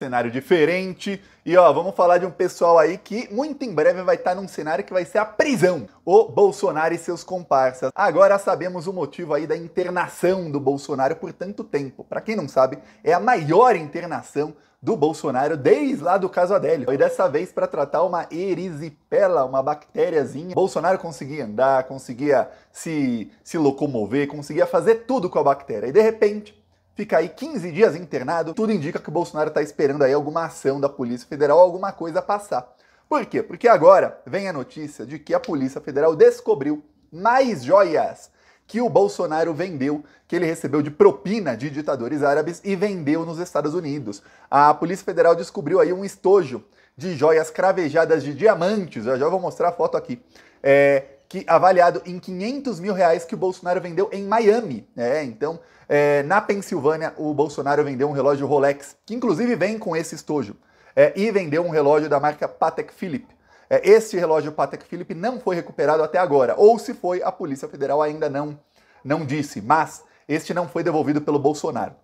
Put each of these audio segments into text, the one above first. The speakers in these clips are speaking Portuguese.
cenário diferente. E ó, vamos falar de um pessoal aí que muito em breve vai estar num cenário que vai ser a prisão. O Bolsonaro e seus comparsas. Agora sabemos o motivo aí da internação do Bolsonaro por tanto tempo. Para quem não sabe, é a maior internação do Bolsonaro desde lá do caso Adélio. E dessa vez para tratar uma erisipela, uma bactériazinha. Bolsonaro conseguia andar, conseguia se, se locomover, conseguia fazer tudo com a bactéria. E de repente, fica aí 15 dias internado, tudo indica que o Bolsonaro está esperando aí alguma ação da Polícia Federal, alguma coisa passar. Por quê? Porque agora vem a notícia de que a Polícia Federal descobriu mais joias que o Bolsonaro vendeu, que ele recebeu de propina de ditadores árabes e vendeu nos Estados Unidos. A Polícia Federal descobriu aí um estojo de joias cravejadas de diamantes, eu já vou mostrar a foto aqui, é, que avaliado em 500 mil reais que o Bolsonaro vendeu em Miami. É, então, é, na Pensilvânia, o Bolsonaro vendeu um relógio Rolex, que inclusive vem com esse estojo, é, e vendeu um relógio da marca Patek Philippe. É, este relógio Patek Philippe não foi recuperado até agora, ou se foi, a Polícia Federal ainda não, não disse, mas este não foi devolvido pelo Bolsonaro.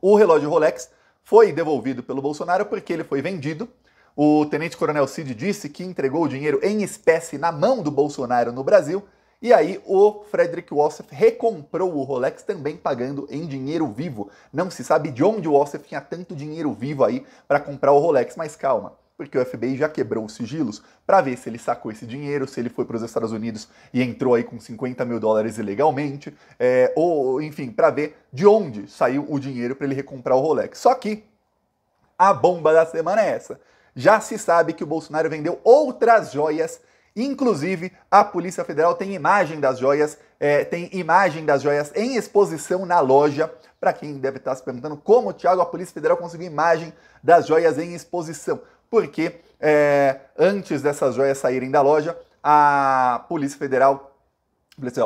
O relógio Rolex foi devolvido pelo Bolsonaro porque ele foi vendido o tenente-coronel Cid disse que entregou o dinheiro em espécie na mão do Bolsonaro no Brasil, e aí o Frederick Wassef recomprou o Rolex também pagando em dinheiro vivo. Não se sabe de onde o Wassef tinha tanto dinheiro vivo aí para comprar o Rolex, mas calma porque o FBI já quebrou os sigilos para ver se ele sacou esse dinheiro, se ele foi para os Estados Unidos e entrou aí com 50 mil dólares ilegalmente, é, ou enfim, para ver de onde saiu o dinheiro para ele recomprar o Rolex. Só que a bomba da semana é essa já se sabe que o Bolsonaro vendeu outras joias. Inclusive, a Polícia Federal tem imagem das joias, é, tem imagem das joias em exposição na loja. Para quem deve estar tá se perguntando como, Thiago, a Polícia Federal conseguiu imagem das joias em exposição. Porque é, antes dessas joias saírem da loja, a Polícia Federal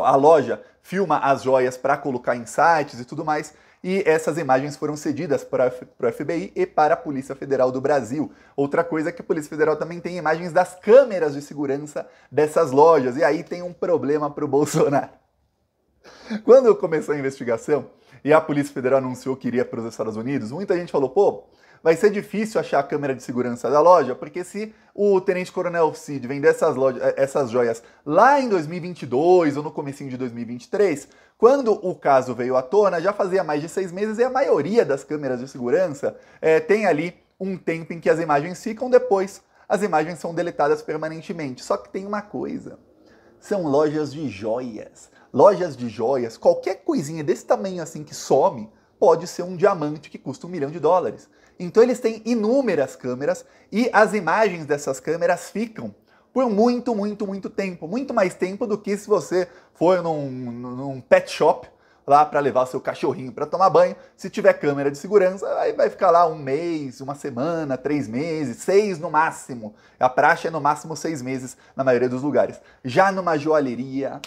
a loja filma as joias para colocar em sites e tudo mais, e essas imagens foram cedidas para o FBI e para a Polícia Federal do Brasil. Outra coisa é que a Polícia Federal também tem imagens das câmeras de segurança dessas lojas, e aí tem um problema para o Bolsonaro. Quando começou a investigação e a Polícia Federal anunciou que iria para os Estados Unidos, muita gente falou, pô, vai ser difícil achar a câmera de segurança da loja, porque se o Tenente Coronel Cid vender essas, lojas, eh, essas joias lá em 2022 ou no comecinho de 2023, quando o caso veio à tona, já fazia mais de seis meses e a maioria das câmeras de segurança é, tem ali um tempo em que as imagens ficam, depois as imagens são deletadas permanentemente. Só que tem uma coisa: são lojas de joias. Lojas de joias, qualquer coisinha desse tamanho assim que some, pode ser um diamante que custa um milhão de dólares. Então eles têm inúmeras câmeras e as imagens dessas câmeras ficam por muito, muito, muito tempo. Muito mais tempo do que se você for num, num pet shop lá para levar seu cachorrinho para tomar banho. Se tiver câmera de segurança, aí vai ficar lá um mês, uma semana, três meses, seis no máximo. A praxe é no máximo seis meses na maioria dos lugares. Já numa joalheria,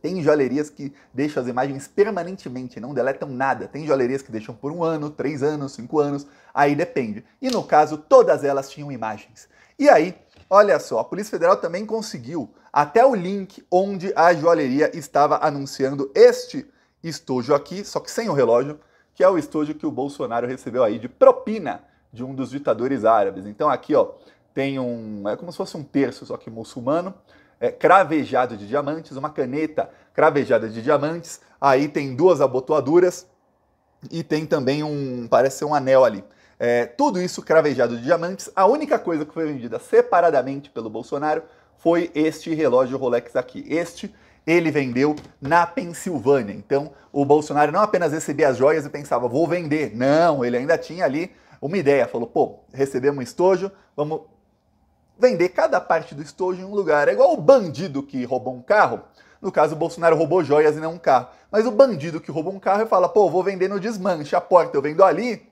tem joalherias que deixam as imagens permanentemente, não deletam nada. Tem joalherias que deixam por um ano, três anos, cinco anos, aí depende. E no caso, todas elas tinham imagens. E aí, olha só, a Polícia Federal também conseguiu até o link onde a joalheria estava anunciando este estojo aqui, só que sem o relógio, que é o estojo que o Bolsonaro recebeu aí de propina de um dos ditadores árabes. Então aqui, ó, tem um, é como se fosse um terço, só que muçulmano, é, cravejado de diamantes, uma caneta cravejada de diamantes. Aí tem duas abotoaduras e tem também um, parece ser um anel ali. É, tudo isso cravejado de diamantes. A única coisa que foi vendida separadamente pelo Bolsonaro foi este relógio Rolex aqui. Este ele vendeu na Pensilvânia. Então, o Bolsonaro não apenas recebia as joias e pensava, vou vender. Não, ele ainda tinha ali uma ideia. Falou, pô, recebemos um estojo, vamos vender cada parte do estojo em um lugar. É igual o bandido que roubou um carro. No caso, o Bolsonaro roubou joias e não um carro. Mas o bandido que roubou um carro e fala, pô, vou vender no desmanche, a porta eu vendo ali.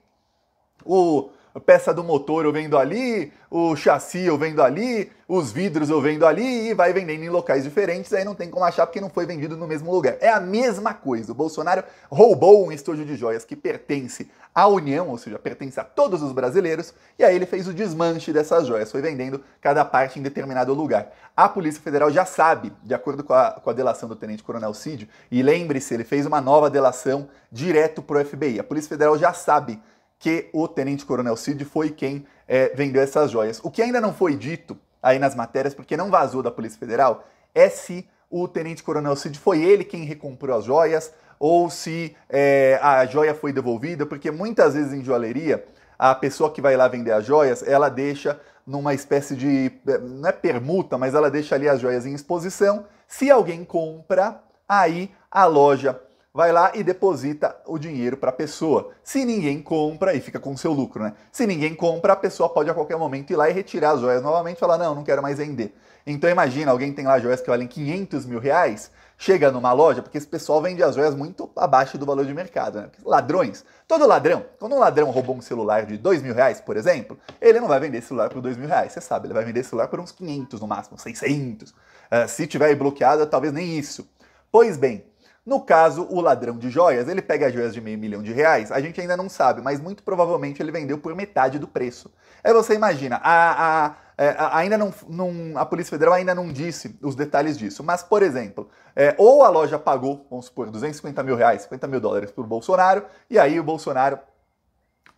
O a peça do motor eu vendo ali, o chassi eu vendo ali, os vidros eu vendo ali e vai vendendo em locais diferentes, aí não tem como achar porque não foi vendido no mesmo lugar. É a mesma coisa. O Bolsonaro roubou um estúdio de joias que pertence à União, ou seja, pertence a todos os brasileiros, e aí ele fez o desmanche dessas joias, foi vendendo cada parte em determinado lugar. A Polícia Federal já sabe, de acordo com a, com a delação do Tenente Coronel Cid, e lembre-se, ele fez uma nova delação direto pro FBI. A Polícia Federal já sabe que o tenente-coronel Cid foi quem é, vendeu essas joias. O que ainda não foi dito aí nas matérias, porque não vazou da Polícia Federal, é se o tenente-coronel Cid foi ele quem recomprou as joias ou se é, a joia foi devolvida, porque muitas vezes em joalheria a pessoa que vai lá vender as joias, ela deixa numa espécie de, é, não é permuta, mas ela deixa ali as joias em exposição. Se alguém compra, aí a loja vai lá e deposita o dinheiro para a pessoa. Se ninguém compra, e fica com seu lucro, né? Se ninguém compra, a pessoa pode a qualquer momento ir lá e retirar as joias novamente e falar, não, não quero mais vender. Então imagina, alguém tem lá joias que valem 500 mil reais, chega numa loja, porque esse pessoal vende as joias muito abaixo do valor de mercado, né? Ladrões. Todo ladrão, quando um ladrão roubou um celular de 2 mil reais, por exemplo, ele não vai vender esse celular por 2 mil reais, você sabe, ele vai vender esse celular por uns 500 no máximo, 600. Uh, eh, se tiver bloqueado, talvez nem isso. Pois bem, no caso, o ladrão de joias, ele pega as joias de meio milhão de reais, a gente ainda não sabe, mas muito provavelmente ele vendeu por metade do preço. Aí é, você imagina, a, a, é, a ainda não, não, a Polícia Federal ainda não disse os detalhes disso, mas, por exemplo, é, ou a loja pagou, vamos supor, 250 mil reais, 50 mil dólares para o Bolsonaro, e aí o Bolsonaro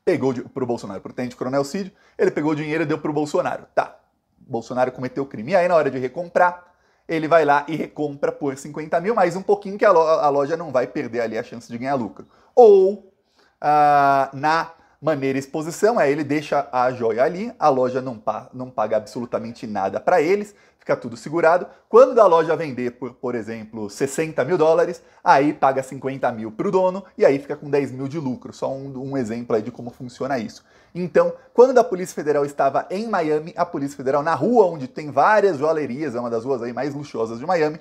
pegou para o Bolsonaro, para o tenente coronel Cid, ele pegou o dinheiro e deu para o Bolsonaro. Tá, Bolsonaro cometeu o crime. E aí, na hora de recomprar, ele vai lá e recompra por 50 mil, mais um pouquinho que a loja não vai perder ali a chance de ganhar lucro. Ou ah, na maneira exposição é ele deixa a joia ali, a loja não, pa não paga absolutamente nada para eles, fica tudo segurado. Quando a loja vender por, por exemplo, 60 mil dólares, aí paga 50 mil para o dono e aí fica com 10 mil de lucro. Só um, um exemplo aí de como funciona isso. Então, quando a Polícia Federal estava em Miami, a Polícia Federal na rua, onde tem várias joalherias, é uma das ruas aí mais luxuosas de Miami,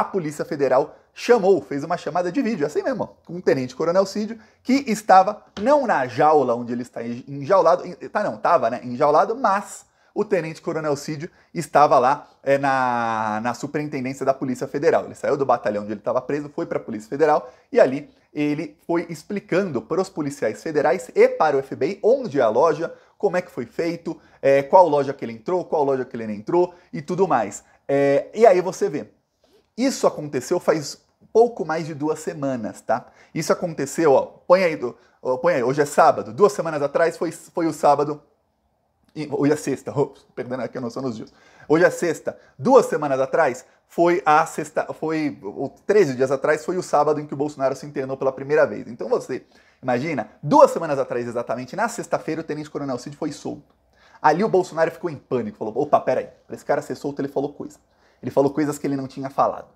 a Polícia Federal chamou, fez uma chamada de vídeo, assim mesmo, com o Tenente Coronel Cídio, que estava não na jaula onde ele está enjaulado, tá não, estava né, enjaulado, mas o Tenente Coronel Cídio estava lá é, na, na Superintendência da Polícia Federal. Ele saiu do batalhão onde ele estava preso, foi para a Polícia Federal e ali ele foi explicando para os policiais federais e para o FBI onde é a loja, como é que foi feito, é, qual loja que ele entrou, qual loja que ele não entrou e tudo mais. É, e aí você vê, isso aconteceu faz pouco mais de duas semanas, tá? Isso aconteceu, ó, põe aí, ó, põe aí, hoje é sábado, duas semanas atrás foi, foi o sábado Hoje é sexta, ops, perdendo aqui a noção dos dias. Hoje é sexta. Duas semanas atrás foi a sexta, foi ou 13 dias atrás foi o sábado em que o Bolsonaro se internou pela primeira vez. Então você imagina, duas semanas atrás exatamente, na sexta-feira o tenente coronel Cid foi solto. Ali o Bolsonaro ficou em pânico, falou: "Opa, peraí, para esse cara ser solto ele falou coisa". Ele falou coisas que ele não tinha falado.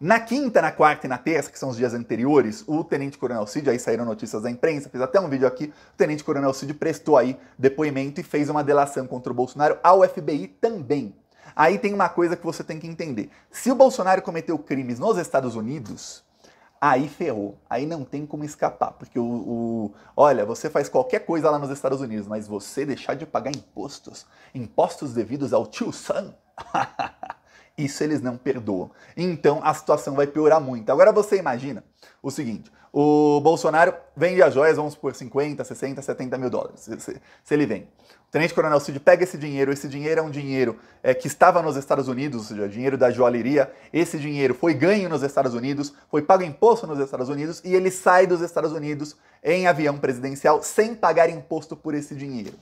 Na quinta, na quarta e na terça, que são os dias anteriores, o Tenente Coronel Cid, aí saíram notícias da imprensa, fiz até um vídeo aqui, o Tenente Coronel Cid prestou aí depoimento e fez uma delação contra o Bolsonaro ao FBI também. Aí tem uma coisa que você tem que entender. Se o Bolsonaro cometeu crimes nos Estados Unidos, aí ferrou. Aí não tem como escapar. Porque o, o, Olha, você faz qualquer coisa lá nos Estados Unidos, mas você deixar de pagar impostos, impostos devidos ao tio Sam. Isso eles não perdoam. Então a situação vai piorar muito. Agora você imagina o seguinte: o Bolsonaro vende as joias, vamos por 50, 60, 70 mil dólares, se, se, ele vem. O Tenente Coronel Cid pega esse dinheiro, esse dinheiro é um dinheiro é, que estava nos Estados Unidos, ou seja, dinheiro da joalheria, esse dinheiro foi ganho nos Estados Unidos, foi pago imposto nos Estados Unidos e ele sai dos Estados Unidos em avião presidencial sem pagar imposto por esse dinheiro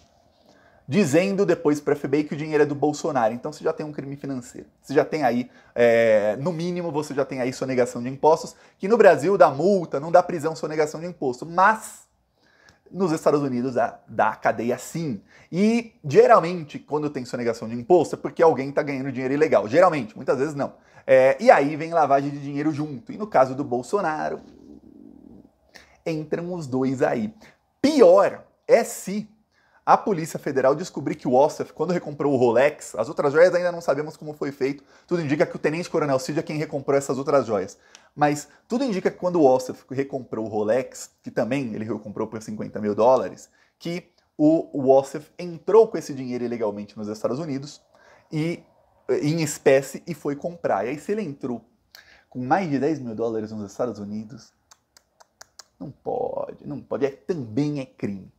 dizendo depois para a FBI que o dinheiro é do Bolsonaro. Então você já tem um crime financeiro. Você já tem aí, é, no mínimo, você já tem aí sonegação de impostos, que no Brasil dá multa, não dá prisão sonegação de imposto, mas nos Estados Unidos dá, dá cadeia sim. E geralmente, quando tem sonegação de imposto, é porque alguém está ganhando dinheiro ilegal. Geralmente, muitas vezes não. É, e aí vem lavagem de dinheiro junto. E no caso do Bolsonaro, entram os dois aí. Pior é se a Polícia Federal descobriu que o Ossef, quando recomprou o Rolex, as outras joias ainda não sabemos como foi feito, tudo indica que o Tenente Coronel Cid é quem recomprou essas outras joias. Mas tudo indica que quando o Ossef recomprou o Rolex, que também ele recomprou por 50 mil dólares, que o Wassef entrou com esse dinheiro ilegalmente nos Estados Unidos e em espécie e foi comprar. E aí, se ele entrou com mais de 10 mil dólares nos Estados Unidos, não pode, não pode. É, também é crime.